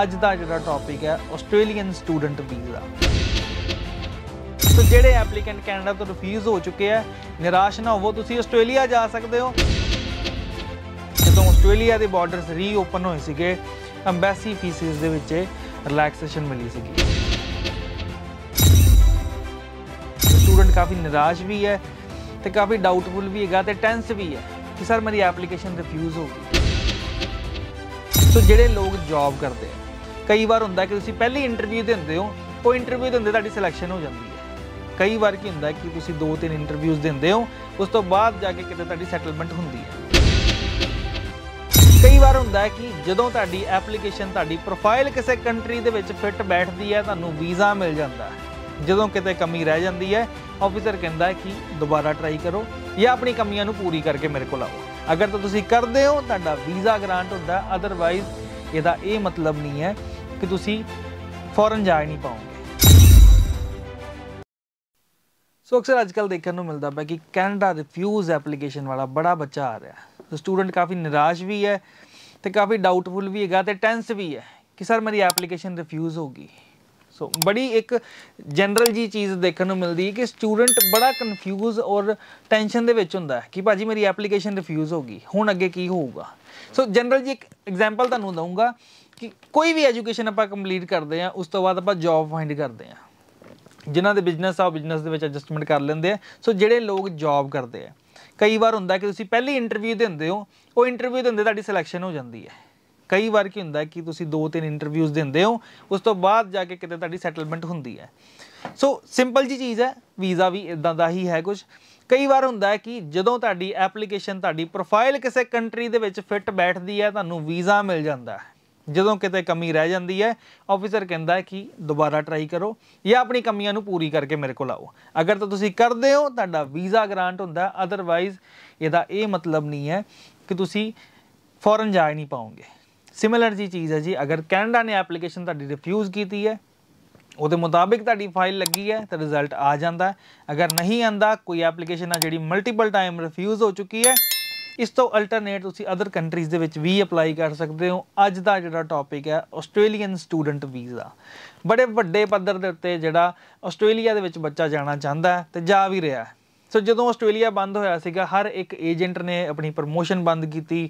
ਅੱਜ ਦਾ ਜਿਹੜਾ ਟੌਪਿਕ ਹੈ ਆਸਟ੍ਰੇਲੀਅਨ ਸਟੂਡੈਂਟ ਵੀਜ਼ਾ ਸੋ ਜਿਹੜੇ ਐਪਲੀਕੈਂਟ ਕੈਨੇਡਾ ਤੋਂ ਰਿਫਿਊਜ਼ ਹੋ ਚੁੱਕੇ ਆ ਨਿਰਾਸ਼ ਨਾ ਹੋਵੋ ਤੁਸੀਂ ਆਸਟ੍ਰੇਲੀਆ ਜਾ ਸਕਦੇ ਹੋ ਜਦੋਂ ਆਸਟ੍ਰੇਲੀਆ ਦੇ ਬਾਰਡਰਸ ਰੀਓਪਨ ਹੋਏ ਸੀਗੇ ਐਮਬੈਸੀ ਫੀਸਿਸ ਦੇ ਵਿੱਚ ਰਿਲੈਕਸੇਸ਼ਨ ਮਿਲੀ ਸੀਗੀ ਸਟੂਡੈਂਟ ਕਾਫੀ ਨਿਰਾਸ਼ ਵੀ ਹੈ ਤੇ ਕਾਫੀ ਡਾਊਟਫੁਲ ਵੀ ਹੈਗਾ ਤੇ ਟੈਂਸ ਵੀ ਹੈ ਕਿ ਸਰ ਮੇਰੀ ਐਪਲੀਕੇਸ਼ਨ ਰਿਫਿਊਜ਼ ਹੋ ਗਈ ਸੋ ਜਿਹੜੇ ਲੋਕ ਜੌਬ ਕਰਦੇ ਆ ਕਈ ਵਾਰ ਹੁੰਦਾ ਕਿ ਤੁਸੀਂ ਪਹਿਲੀ ਇੰਟਰਵਿਊ ਦੇ ਹੁੰਦੇ ਹੋ ਉਹ ਇੰਟਰਵਿਊ ਦੇ ਹੁੰਦੇ ਤੁਹਾਡੀ ਸਿਲੈਕਸ਼ਨ ਹੋ ਜਾਂਦੀ ਹੈ ਕਈ ਵਾਰ ਕੀ ਹੁੰਦਾ ਕਿ ਤੁਸੀਂ ਦੋ ਤਿੰਨ ਇੰਟਰਵਿਊਜ਼ ਦਿੰਦੇ ਹੋ ਉਸ ਤੋਂ ਬਾਅਦ ਜਾ ਕੇ ਕਿਤੇ ਤੁਹਾਡੀ ਸੈਟਲਮੈਂਟ ਹੁੰਦੀ ਹੈ ਕਈ ਵਾਰ ਹੁੰਦਾ ਹੈ ਕਿ ਜਦੋਂ ਤੁਹਾਡੀ ਐਪਲੀਕੇਸ਼ਨ ਤੁਹਾਡੀ ਪ੍ਰੋਫਾਈਲ ਕਿਸੇ ਕੰਟਰੀ ਦੇ ਵਿੱਚ ਫਿੱਟ ਬੈਠਦੀ ਹੈ ਤੁਹਾਨੂੰ ਵੀਜ਼ਾ ਮਿਲ ਜਾਂਦਾ ਹੈ ਜਦੋਂ ਕਿਤੇ ਕਮੀ ਰਹਿ ਜਾਂਦੀ ਹੈ ਆਫੀਸਰ ਕਹਿੰਦਾ ਹੈ ਕਿ ਦੁਬਾਰਾ ਟਰਾਈ ਕਰੋ ਜਾਂ ਆਪਣੀ ਕਮੀਆਂ ਨੂੰ ਪੂਰੀ ਕਰਕੇ ਮੇਰੇ ਕੋਲ ਆਓ ਅਗਰ ਤਾਂ ਤੁਸੀਂ ਕਰਦੇ ਹੋ ਤੁਹਾਡਾ ਵੀਜ਼ਾ ਗ੍ਰਾਂਟ ਹੁੰਦਾ ਅਦਰਵਾਈਜ਼ ਇਹਦਾ ਇਹ ਮਤਲਬ ਨਹੀਂ ਹੈ ਕਿ ਤੁਸੀਂ ਫੌਰਨ ਜਾ ਨਹੀਂ ਪਾਓਗੇ ਸੋ ਅਕਸਰ ਅੱਜਕੱਲ ਦੇਖਣ ਨੂੰ ਮਿਲਦਾ ਹੈ ਕਿ ਕੈਨੇਡਾ ਰਿਫਿਊਜ਼ ਐਪਲੀਕੇਸ਼ਨ ਵਾਲਾ ਬੜਾ ਬੱਚਾ ਆ ਰਿਹਾ ਸੋ ਸਟੂਡੈਂਟ ਕਾਫੀ ਨਿਰਾਸ਼ ਵੀ ਹੈ ਤੇ ਕਾਫੀ ਡਾਊਟਫੁਲ ਵੀ ਹੈਗਾ ਤੇ ਟੈਂਸ ਵੀ ਹੈ ਕਿ ਸਰ ਮੇਰੀ ਐਪਲੀਕੇਸ਼ਨ ਰਿਫਿਊਜ਼ ਹੋ ਗਈ ਸੋ ਬੜੀ ਇੱਕ ਜਨਰਲ ਜੀ ਚੀਜ਼ ਦੇਖਣ ਨੂੰ ਮਿਲਦੀ ਹੈ ਕਿ ਸਟੂਡੈਂਟ ਬੜਾ ਕਨਫਿਊਜ਼ ਔਰ ਟੈਨਸ਼ਨ ਦੇ ਵਿੱਚ ਹੁੰਦਾ ਹੈ ਕਿ ਭਾਜੀ ਮੇਰੀ ਐਪਲੀਕੇਸ਼ਨ ਰਿਫਿਊਜ਼ ਹੋ ਗਈ ਹੁਣ ਅੱਗੇ ਕੀ ਹੋਊਗਾ ਸੋ ਜਨਰਲ ਜੀ ਇੱਕ ਐਗਜ਼ਾਮਪਲ ਤੁਹਾਨੂੰ ਦਊਂਗਾ ਕਿ ਕੋਈ ਵੀ ਐਜੂਕੇਸ਼ਨ ਆਪਾਂ ਕੰਪਲੀਟ ਕਰਦੇ ਆ ਉਸ ਤੋਂ ਬਾਅਦ ਆਪਾਂ ਜੌਬ ਫਾਈਂਡ ਕਰਦੇ ਆ ਜਿਨ੍ਹਾਂ ਦੇ ਬਿਜ਼ਨਸ ਆ ਬਿਜ਼ਨਸ ਦੇ ਵਿੱਚ ਐਡਜਸਟਮੈਂਟ ਕਰ ਲੈਂਦੇ ਆ ਸੋ ਜਿਹੜੇ ਲੋਕ ਜੌਬ ਕਰਦੇ ਆ ਕਈ ਵਾਰ ਹੁੰਦਾ ਕਿ ਤੁਸੀਂ ਪਹਿਲੀ ਇੰਟਰਵਿਊ ਦਿੰਦੇ ਹੋ ਉਹ ਇੰਟਰਵਿਊ ਦਿੰਦੇ ਤੁਹਾਡੀ ਸਿਲੈਕਸ਼ਨ ਹੋ ਜਾਂਦੀ ਹੈ ਕਈ ਵਾਰ ਕੀ ਹੁੰਦਾ ਕਿ ਤੁਸੀਂ ਦੋ ਤਿੰਨ ਇੰਟਰਵਿਊਜ਼ ਦਿੰਦੇ ਹੋ ਉਸ ਤੋਂ ਬਾਅਦ ਜਾ ਕੇ ਕਿਤੇ ਤੁਹਾਡੀ ਸੈਟਲਮੈਂਟ ਹੁੰਦੀ ਹੈ ਸੋ ਸਿੰਪਲ ਜੀ ਚੀਜ਼ ਹੈ ਵੀਜ਼ਾ ਵੀ ਇਦਾਂ ਦਾ ਹੀ ਹੈ ਕੁਝ ਕਈ ਵਾਰ ਹੁੰਦਾ ਕਿ ਜਦੋਂ ਤੁਹਾਡੀ ਐਪਲੀਕੇਸ਼ਨ ਤੁਹਾਡੀ ਪ੍ਰੋਫਾਈਲ ਕਿਸੇ ਕੰਟਰੀ ਦੇ ਵਿੱਚ ਫਿੱਟ ਬੈਠਦੀ ਹੈ ਤੁਹਾਨੂੰ ਵੀਜ਼ਾ ਮਿਲ ਜਾਂਦਾ ਹੈ ਜਦੋਂ ਕਿਤੇ ਕਮੀ ਰਹਿ ਜਾਂਦੀ ਹੈ ਆਫੀਸਰ ਕਹਿੰਦਾ ਹੈ ਕਿ ਦੁਬਾਰਾ ਟਰਾਈ ਕਰੋ ਜਾਂ ਆਪਣੀ ਕਮੀਆਂ ਨੂੰ ਪੂਰੀ ਕਰਕੇ ਮੇਰੇ ਕੋਲ ਆਓ ਅਗਰ ਤਾਂ ਤੁਸੀਂ ਕਰਦੇ ਹੋ ਤੁਹਾਡਾ ਵੀਜ਼ਾ ਗ੍ਰਾਂਟ ਹੁੰਦਾ ਅਦਰਵਾਈਜ਼ ਇਹਦਾ ਇਹ ਮਤਲਬ ਨਹੀਂ ਹੈ ਕਿ ਤੁਸੀਂ ਫੌਰਨ ਜਾ ਨਹੀਂ ਪਾਉਂਗੇ ਸਿਮਿਲਰ ਜੀ ਚੀਜ਼ ਹੈ ਜੀ ਅਗਰ ਕੈਨੇਡਾ ਨੇ ਐਪਲੀਕੇਸ਼ਨ ਤੁਹਾਡੀ ਰਿਫਿਊਜ਼ ਕੀਤੀ ਹੈ ਉਹਦੇ ਮੁਤਾਬਿਕ ਤੁਹਾਡੀ ਫਾਈਲ ਲੱਗੀ ਹੈ ਤਾਂ ਰਿਜ਼ਲਟ ਆ ਜਾਂਦਾ ਅਗਰ ਨਹੀਂ ਆਂਦਾ ਕੋਈ ਐਪਲੀਕੇਸ਼ਨ ਆ ਜਿਹੜੀ ਮਲਟੀਪਲ ਟਾਈਮ ਰਿਫਿਊਜ਼ ਹੋ ਚੁੱਕੀ ਹੈ ਇਸ ਤੋਂ ਅਲਟਰਨੇਟ ਤੁਸੀਂ ਅਦਰ ਕੰਟਰੀਜ਼ ਦੇ ਵਿੱਚ ਵੀ ਅਪਲਾਈ ਕਰ ਸਕਦੇ ਹੋ ਅੱਜ ਦਾ ਜਿਹੜਾ ਟੌਪਿਕ ਹੈ ਆਸਟ੍ਰੇਲੀਅਨ ਸਟੂਡੈਂਟ ਵੀਜ਼ਾ ਬੜੇ ਵੱਡੇ ਪੱਧਰ ਦੇ ਉੱਤੇ ਜਿਹੜਾ ਆਸਟ੍ਰੇਲੀਆ ਦੇ ਵਿੱਚ ਬੱਚਾ ਜਾਣਾ ਚਾਹੁੰਦਾ ਹੈ ਤੇ ਜਾ ਵੀ ਰਿਹਾ ਹੈ ਸੋ ਜਦੋਂ ਆਸਟ੍ਰੇਲੀਆ ਬੰਦ ਹੋਇਆ ਸੀਗਾ ਹਰ ਇੱਕ ਏਜੰਟ ਨੇ ਆਪਣੀ ਪ੍ਰੋਮੋਸ਼ਨ ਬੰਦ ਕੀਤੀ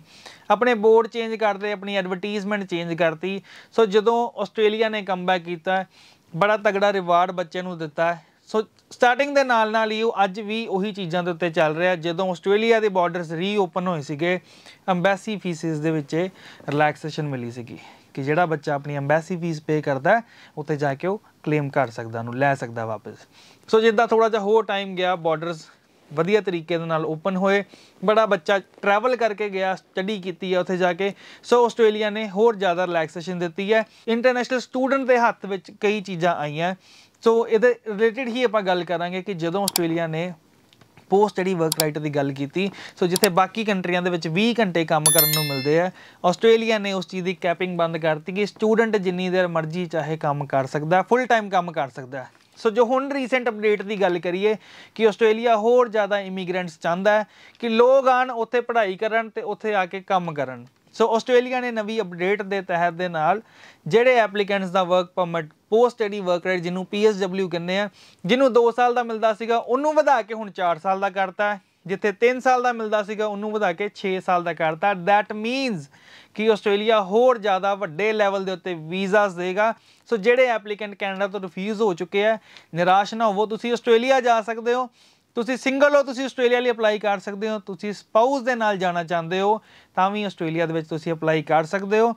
ਆਪਣੇ ਬੋਰਡ ਚੇਂਜ ਕਰਦੇ ਆਪਣੀ ਐਡਵਰਟਾਈਜ਼ਮੈਂਟ ਚੇਂਜ ਕਰਤੀ ਸੋ ਜਦੋਂ ਆਸਟ੍ਰੇਲੀਆ ਨੇ ਕਮਬੈਕ ਕੀਤਾ ਬੜਾ ਤਗੜਾ ਰਿਵਾਰਡ ਬੱਚੇ ਨੂੰ ਦਿੱਤਾ ਸੋ ਸਟਾਰਟਿੰਗ ਦੇ ਨਾਲ ਨਾਲ ਹੀ ਉਹ ਅੱਜ ਵੀ ਉਹੀ ਚੀਜ਼ਾਂ ਦੇ ਉੱਤੇ ਚੱਲ ਰਿਹਾ ਜਦੋਂ ਆਸਟ੍ਰੇਲੀਆ ਦੇ ਬਾਰਡਰਸ ਰੀਓਪਨ ਹੋਏ ਸੀਗੇ ਐਮਬੈਸੀ ਫੀਸਿਸ ਦੇ ਵਿੱਚ ਰਿਲੈਕਸੇਸ਼ਨ ਮਿਲੀ ਸੀਗੀ ਕਿ ਜਿਹੜਾ ਬੱਚਾ ਆਪਣੀ ਐਮਬੈਸੀ ਫੀਸ ਪੇ ਕਰਦਾ ਉੱਥੇ ਜਾ ਕੇ ਉਹ ਕਲੇਮ ਕਰ ਸਕਦਾ ਉਹਨੂੰ ਲੈ ਸਕਦਾ ਵਾਪਸ ਸੋ ਜਿੱਦਾਂ ਥੋੜਾ ਜਿਹਾ ਹੋਰ ਟਾਈਮ ਗਿਆ ਬਾਰਡਰਸ ਵਧੀਆ ਤਰੀਕੇ ਦੇ ਨਾਲ ਓਪਨ ਹੋਏ ਬੜਾ ਬੱਚਾ ਟਰੈਵਲ ਕਰਕੇ ਗਿਆ ਸਟੱਡੀ ਕੀਤੀ ਹੈ ਉੱਥੇ ਜਾ ਕੇ ਸੋ ਆਸਟ੍ਰੇਲੀਆ ਨੇ ਹੋਰ ਜ਼ਿਆਦਾ ਰਿਲੈਕਸੇਸ਼ਨ ਦਿੱਤੀ ਹੈ ਇੰਟਰਨੈਸ਼ਨਲ ਸਟੂਡੈਂਟ ਦੇ ਹੱਥ ਵਿੱਚ ਕਈ ਚੀਜ਼ਾਂ ਆਈਆਂ ਸੋ ਇਹਦੇ ਰਿਲੇਟਡ ਹੀ ਆਪਾਂ ਗੱਲ ਕਰਾਂਗੇ ਕਿ ਜਦੋਂ ਆਸਟ੍ਰੇਲੀਆ ਨੇ ਪੋਸਟ ਜਿਹੜੀ ਵਰਕ ਰਾਈਟ ਦੀ ਗੱਲ ਕੀਤੀ ਸੋ ਜਿੱਥੇ ਬਾਕੀ ਕੰਟਰੀਆਂ ਦੇ ਵਿੱਚ 20 ਘੰਟੇ ਕੰਮ ਕਰਨ ਨੂੰ ਮਿਲਦੇ ਆ ਆਸਟ੍ਰੇਲੀਆ ਨੇ ਉਸ ਚੀਜ਼ ਦੀ ਕੈਪਿੰਗ ਬੰਦ ਕਰਤੀ ਕਿ ਸਟੂਡੈਂਟ ਜਿੰਨੀ ਦੇਰ ਮਰਜ਼ੀ ਚਾਹੇ ਕੰਮ ਕਰ ਸਕਦਾ ਫੁੱਲ ਟਾਈਮ ਕੰਮ ਕਰ ਸਕਦਾ ਸੋ ਜੋ ਹੁਣ ਰੀਸੈਂਟ ਅਪਡੇਟ ਦੀ ਗੱਲ ਕਰੀਏ ਕਿ ਆਸਟ੍ਰੇਲੀਆ ਹੋਰ ਜ਼ਿਆਦਾ ਇਮੀਗ੍ਰੈਂਟਸ ਚਾਹੁੰਦਾ ਹੈ ਕਿ ਲੋਕ ਆਣ ਉੱਥੇ ਪੜ੍ਹਾਈ ਕਰਨ ਤੇ ਉੱਥੇ ਆ ਕੇ ਕੰਮ ਕਰਨ ਸੋ ਆਸਟ੍ਰੇਲੀਆ ਨੇ ਨਵੀਂ ਅਪਡੇਟ ਦੇ ਤਹਿਤ ਦੇ ਨਾਲ ਜਿਹੜੇ ਐਪਲੀਕੈਂਟਸ ਦਾ work permit post study work right ਜਿਹਨੂੰ ਪੀਐਸਡਬਲਯੂ ਕਹਿੰਦੇ ਆ ਜਿਹਨੂੰ 2 ਸਾਲ ਦਾ ਮਿਲਦਾ ਸੀਗਾ ਉਹਨੂੰ ਵਧਾ ਕੇ ਹੁਣ 4 ਸਾਲ ਦਾ ਕਰਤਾ ਜਿੱਥੇ 3 ਸਾਲ ਦਾ ਮਿਲਦਾ ਸੀਗਾ ਉਹਨੂੰ ਵਧਾ ਕੇ 6 ਸਾਲ ਦਾ ਕਰਤਾ ਥੈਟ ਮੀਨਸ ਕਿ ਆਸਟ੍ਰੇਲੀਆ ਹੋਰ ਜ਼ਿਆਦਾ ਵੱਡੇ ਲੈਵਲ ਦੇ ਉੱਤੇ ਵੀਜ਼ਾਸ ਦੇਗਾ ਸੋ ਜਿਹੜੇ ਐਪਲੀਕੈਂਟ ਕੈਨੇਡਾ ਤੋਂ ਰਿਫਿਊਜ਼ ਹੋ ਚੁੱਕੇ ਆ ਨਿਰਾਸ਼ ਨਾ ਹੋਵੋ ਤੁਸੀਂ ਆਸਟ੍ਰੇਲੀਆ ਜਾ ਸਕਦੇ ਹੋ ਤੁਸੀਂ ਸਿੰਗਲ ਹੋ ਤੁਸੀਂ ਆਸਟ੍ਰੇਲੀਆ ਲਈ ਅਪਲਾਈ ਕਰ ਸਕਦੇ ਹੋ ਤੁਸੀਂ ਸਪਾਊਸ ਦੇ ਨਾਲ ਜਾਣਾ ਚਾਹੁੰਦੇ ਹੋ ਤਾਂ ਵੀ ਆਸਟ੍ਰੇਲੀਆ ਦੇ ਵਿੱਚ ਤੁਸੀਂ ਅਪਲਾਈ ਕਰ ਸਕਦੇ ਹੋ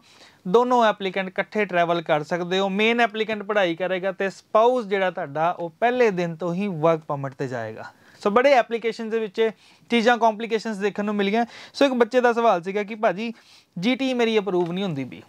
ਦੋਨੋਂ ਐਪਲੀਕੈਂਟ ਇਕੱਠੇ ਟਰੈਵਲ ਕਰ ਸਕਦੇ ਹੋ ਮੇਨ ਐਪਲੀਕੈਂਟ ਪੜ੍ਹਾਈ ਕਰੇਗਾ ਤੇ ਸਪਾਊਸ ਜਿਹੜਾ ਤੁਹਾਡਾ ਉਹ ਪਹਿਲੇ ਦਿਨ ਤੋਂ ਹੀ ਵਰਕ ਪਰਮਿਟ ਤੇ ਜਾਏਗਾ ਸੋ ਬੜੇ ਐਪਲੀਕੇਸ਼ਨਸ ਦੇ ਵਿੱਚ ਚੀਜ਼ਾਂ ਕੰਪਲਿਕੇਸ਼ਨਸ ਦੇਖਣ ਨੂੰ ਮਿਲੀਆਂ ਸੋ ਇੱਕ ਬੱਚੇ ਦਾ ਸਵਾਲ ਸੀਗਾ ਕਿ ਭਾਜੀ ਜੀਟੀ e ਮੇਰੀ ਅਪਰੂਵ ਨਹੀਂ ਹੁੰਦੀ ਵੀ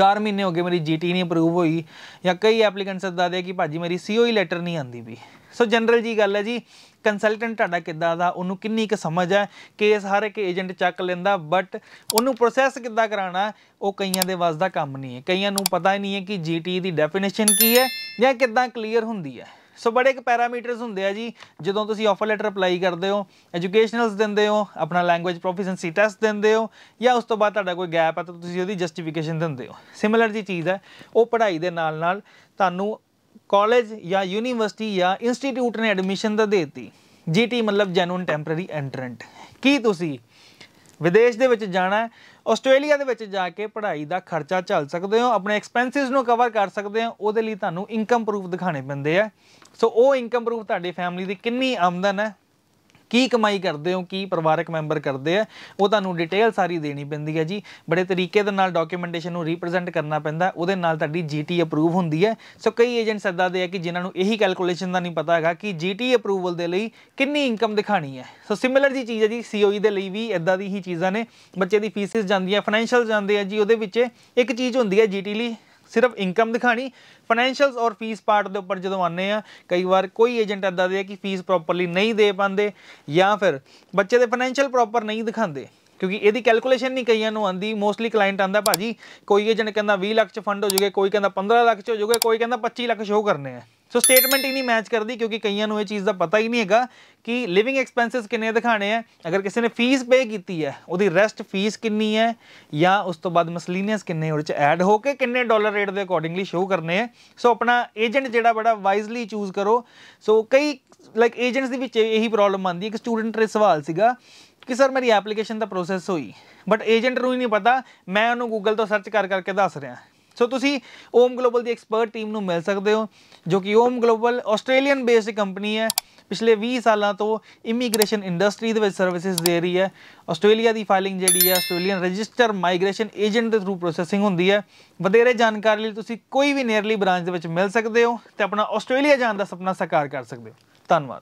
4 ਮਹੀਨੇ ਹੋ ਗਏ ਮੇਰੀ ਜੀਟੀ ਨਹੀਂ ਅਪਰੂਵ ਹੋਈ ਜਾਂ ਕਈ ਐਪਲੀਕੈਂਟਸ ਇਦਾਂ ਦੇ ਕਿ ਭਾਜੀ ਮੇਰੀ ਸੀਓਈ ਲੈਟਰ e ਨਹੀਂ ਆਂਦੀ ਵੀ ਸੋ ਜਨਰਲ ਜੀ ਗੱਲ ਹੈ ਜੀ ਕੰਸਲਟੈਂਟ ਤੁਹਾਡਾ ਕਿੱਦਾਂ ਦਾ ਉਹਨੂੰ ਕਿੰਨੀ ਕੁ ਸਮਝ ਹੈ ਕੇਸ ਹਰ ਇੱਕ ਏਜੰਟ ਚੱਕ ਲੈਂਦਾ ਬਟ ਉਹਨੂੰ ਪ੍ਰੋਸੈਸ ਕਿੱਦਾਂ ਕਰਾਣਾ ਉਹ ਕਈਆਂ ਦੇ ਵਾਸਤੇ ਦਾ ਕੰਮ ਨਹੀਂ ਹੈ ਕਈਆਂ ਨੂੰ ਪਤਾ ਹੀ ਨਹੀਂ ਹੈ ਕਿ ਜੀਟੀ ਦੀ ਡੈਫੀਨੇਸ਼ਨ ਕੀ ਹੈ ਜਾਂ ਕਿੱਦਾਂ ਕਲੀਅਰ ਹੁੰਦੀ ਹੈ ਸੋ ਬੜੇ ਇੱਕ ਪੈਰਾਮੀਟਰਸ ਹੁੰਦੇ ਆ ਜੀ ਜਦੋਂ ਤੁਸੀਂ ਆਫਰ ਲੈਟਰ ਅਪਲਾਈ ਕਰਦੇ ਹੋ ਐਜੂਕੇਸ਼ਨਲਸ ਦਿੰਦੇ ਹੋ ਆਪਣਾ ਲੈਂਗੁਏਜ ਪ੍ਰੋਫੀਸ਼ੀਐਂਸੀ ਟੈਸਟ ਦਿੰਦੇ ਹੋ ਜਾਂ ਉਸ ਤੋਂ ਬਾਅਦ ਤੁਹਾਡਾ ਕੋਈ ਗੈਪ ਆ ਤਾਂ ਤੁਸੀਂ ਉਹਦੀ ਜਸਟੀਫਿਕੇਸ਼ਨ ਦਿੰਦੇ ਹੋ ਸਿਮਿਲਰ ਜੀ ਚੀਜ਼ ਹੈ ਉਹ ਪੜ੍ਹਾਈ ਦੇ ਨਾਲ ਨਾਲ ਤੁਹਾਨੂੰ ਕਾਲਜ ਜਾਂ ਯੂਨੀਵਰਸਿਟੀ ਜਾਂ ਇੰਸਟੀਟਿਊਟ ਨੇ ਐਡਮਿਸ਼ਨ ਤਾਂ ਦੇਤੀ ਜੀਟੀ ਮਤਲਬ ਜੈਨੂਨ ਟੈਂਪਰੇਰੀ ਐਂਟਰੈਂਟ ਕੀ ਤੁਸੀਂ ਵਿਦੇਸ਼ ਦੇ ਵਿੱਚ ਜਾਣਾ ਆਸਟ੍ਰੇਲੀਆ ਦੇ ਵਿੱਚ ਜਾ ਕੇ ਪੜ੍ਹਾਈ ਦਾ ਖਰਚਾ ਚੱਲ ਸਕਦੇ ਹੋ ਆਪਣੇ ਐਕਸਪੈਂਸਿਸ ਨੂੰ ਕਵਰ ਕਰ ਸਕਦੇ ਹੋ ਉਹਦੇ ਲਈ ਤੁਹਾਨੂੰ ਇਨਕਮ ਪ੍ਰੂਫ ਦਿਖਾਣੇ ਪੈਂਦੇ ਆ ਸੋ ਉਹ ਇਨਕਮ ਪ੍ਰੂਫ ਤੁਹਾਡੀ ਫੈਮਿਲੀ ਦੀ ਕਿੰਨੀ ਆਮਦਨ ਹੈ ਕੀ ਕਮਾਈ ਕਰਦੇ ਹੋ ਕੀ ਪਰਿਵਾਰਕ ਮੈਂਬਰ ਕਰਦੇ ਆ ਉਹ ਤੁਹਾਨੂੰ ਡਿਟੇਲ ਸਾਰੀ ਦੇਣੀ ਪੈਂਦੀ ਹੈ ਜੀ ਬੜੇ ਤਰੀਕੇ ਦੇ ਨਾਲ ਡਾਕੂਮੈਂਟੇਸ਼ਨ ਨੂੰ ਰਿਪਰੈਜ਼ੈਂਟ ਕਰਨਾ ਪੈਂਦਾ ਉਹਦੇ ਨਾਲ ਤੁਹਾਡੀ ਜੀਟੀ ਅਪਰੂਵ ਹੁੰਦੀ ਹੈ ਸੋ ਕਈ ਏਜੰਟਸ ਅਦਾ ਦੇ ਆ ਕਿ ਜਿਨ੍ਹਾਂ ਨੂੰ ਇਹੀ ਕੈਲਕੂਲੇਸ਼ਨ ਦਾ ਨਹੀਂ ਪਤਾ ਹੈਗਾ ਕਿ ਜੀਟੀ ਅਪਰੂਵਲ ਦੇ ਲਈ ਕਿੰਨੀ ਇਨਕਮ ਦਿਖਾਣੀ ਹੈ ਸੋ ਸਿਮਿਲਰ ਜੀ ਚੀਜ਼ ਹੈ ਜੀ ਸੀਓਈ e ਦੇ ਲਈ ਵੀ ਇਦਾਂ ਦੀ ਹੀ ਚੀਜ਼ਾਂ ਨੇ ਬੱਚੇ ਦੀ ਫੀਸਿਸ ਜਾਂਦੀਆਂ ਫਾਈਨੈਂਸ਼ੀਅਲ ਜਾਂਦੇ ਆ ਜੀ ਉਹਦੇ ਵਿੱਚ ਇੱਕ ਚੀਜ਼ ਹੁੰਦੀ ਹੈ ਜੀਟੀ ਲਈ ਸਿਰਫ ਇਨਕਮ ਦਿਖਾਣੀ ਫਾਈਨੈਂਸ਼ੀਅਲਸ ਔਰ ਫੀਸ ਪਾਰਟ ਦੇ ਉੱਪਰ ਜਦੋਂ ਆਨੇ ਆ ਕਈ ਵਾਰ ਕੋਈ ਏਜੰਟ ਐਦਾ ਦੇ ਆ ਕਿ ਫੀਸ ਪ੍ਰੋਪਰਲੀ ਨਹੀਂ ਦੇ ਪਾਉਂਦੇ ਜਾਂ ਫਿਰ ਬੱਚੇ ਦੇ ਫਾਈਨੈਂਸ਼ੀਅਲ ਪ੍ਰੋਪਰ ਨਹੀਂ ਦਿਖਾਉਂਦੇ ਕਿਉਂਕਿ ਇਹਦੀ ਕੈਲਕੂਲੇਸ਼ਨ ਨਹੀਂ ਕਈਆਂ ਨੂੰ ਆਂਦੀ ਮੋਸਟਲੀ ਕਲਾਇੰਟ ਆਂਦਾ ਭਾਜੀ ਕੋਈ ਏਜੰਟ ਕਹਿੰਦਾ 20 ਲੱਖ ਚ ਫੰਡ ਹੋ ਜੂਗੇ ਕੋਈ ਕਹਿੰਦਾ 15 ਲੱਖ ਚ ਹੋ ਜੂਗੇ ਕੋਈ ਕਹਿੰਦਾ 25 ਲੱਖ ਸ਼ੋ ਕਰਨੇ ਆ ਸੋ ਸਟੇਟਮੈਂਟ ਹੀ ਨਹੀਂ ਮੈਚ ਕਰਦੀ ਕਿਉਂਕਿ ਕਈਆਂ ਨੂੰ ਇਹ ਚੀਜ਼ ਦਾ ਪਤਾ ਹੀ ਨਹੀਂ ਹੈਗਾ ਕਿ ਲਿਵਿੰਗ ਐਕਸਪੈਂਸਸ ਕਿੰਨੇ ਦਿਖਾਣੇ ਆ ਅਗਰ ਕਿਸੇ ਨੇ ਫੀਸ ਪੇ ਕੀਤੀ ਹੈ ਉਹਦੀ ਰੈਸਟ ਫੀਸ ਕਿੰਨੀ ਹੈ ਜਾਂ ਉਸ ਤੋਂ ਬਾਅਦ ਮਸਲੀਨੀਅਸ ਕਿੰਨੇ ਉਹਦੇ ਚ ਐਡ ਹੋ ਕੇ ਕਿੰਨੇ ਡਾਲਰ ਰੇਟ ਦੇ ਅਕੋਰਡਿੰਗਲੀ ਸ਼ੋ ਕਰਨੇ ਆ ਸੋ ਆਪਣਾ ਏਜੰਟ ਜਿਹੜਾ ਬੜਾ ਵਾਈਜ਼ਲੀ ਚੂਜ਼ ਕਰੋ ਸੋ ਕਈ ਲਾਈਕ ਏਜੰਟਸ ਦੇ ਵਿੱਚ ਇਹੀ ਪ੍ਰੋਬਲਮ ਆਂਦੀ ਹੈ ਕਿ ਸਟੂਡੈਂਟ ਰੇ ਸਵਾਲ ਸੀਗਾ ਕਿ ਸਰ ਮੇਰੀ ਐਪਲੀਕੇਸ਼ਨ ਦਾ ਪ੍ਰੋਸੈਸ ਹੋਈ ਬਟ ਏਜੰਟ ਨੂੰ ਹੀ ਨਹੀਂ ਪਤਾ ਮੈਂ ਉਹਨੂੰ ਗੂਗਲ ਤੋਂ ਸਰਚ ਕਰ ਕਰਕੇ ਦੱਸ ਰਿਹਾ ਸੋ ਤੁਸੀਂ ਓਮ ਗਲੋਬਲ ਦੀ ਐਕਸਪਰਟ ਟੀਮ ਨੂੰ ਮਿਲ ਸਕਦੇ ਹੋ ਜੋ ਕਿ Om global Australian based company ਹੈ ਪਿਛਲੇ 20 ਸਾਲਾਂ ਤੋਂ ਇਮੀਗ੍ਰੇਸ਼ਨ ਇੰਡਸਟਰੀ ਦੇ ਵਿੱਚ ਸਰਵਿਸਿਜ਼ ਦੇ ਰਹੀ ਹੈ ਆਸਟ੍ਰੇਲੀਆ ਦੀ ਫਾਈਲਿੰਗ ਜਿਹੜੀ ਹੈ ਆਸਟ੍ਰੇਲੀਅਨ ਰਜਿਸਟਰ ਮਾਈਗ੍ਰੇਸ਼ਨ ਏਜੰਟ ਦੇ ਥਰੂ ਪ੍ਰੋਸੈਸਿੰਗ ਹੁੰਦੀ ਹੈ ਵਧੇਰੇ ਜਾਣਕਾਰੀ ਲਈ ਤੁਸੀਂ ਕੋਈ ਵੀ ਨੀਅਰਲੀ ਬ੍ਰਾਂਚ ਦੇ ਵਿੱਚ ਮਿਲ ਸਕਦੇ ਹੋ ਤੇ ਆਪਣਾ ਆਸਟ੍ਰੇਲੀਆ ਜਾਣ ਦਾ ਸੁਪਨਾ ਸਾਕਾਰ ਕਰ ਸਕਦੇ ਹੋ ਧੰਨਵਾਦ